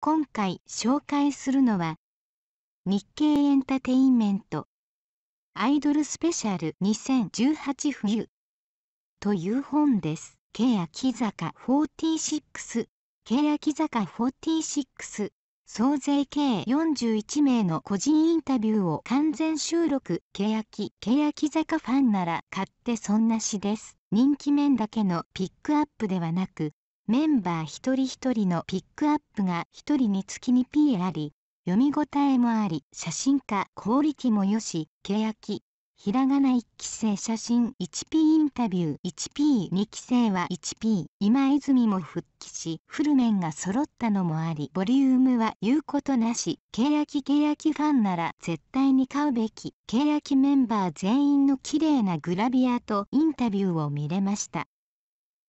今回紹介するのは日経エンタテインメントアイドルスペシャル2018冬という本です。欅坂46欅坂46総勢計41名の個人インタビューを完全収録欅欅坂ファンなら買ってそんなしです。人気面だけのピックアップではなくメンバー一人一人のピックアップが一人につき 2P あり、読み応えもあり、写真家、クオリティもよし、欅、ひらがな1期生写真 1P インタビュー 1P2 期生は 1P 今泉も復帰しフルメンが揃ったのもありボリュームは言うことなし欅欅ファンなら絶対に買うべき欅メンバー全員の綺麗なグラビアとインタビューを見れました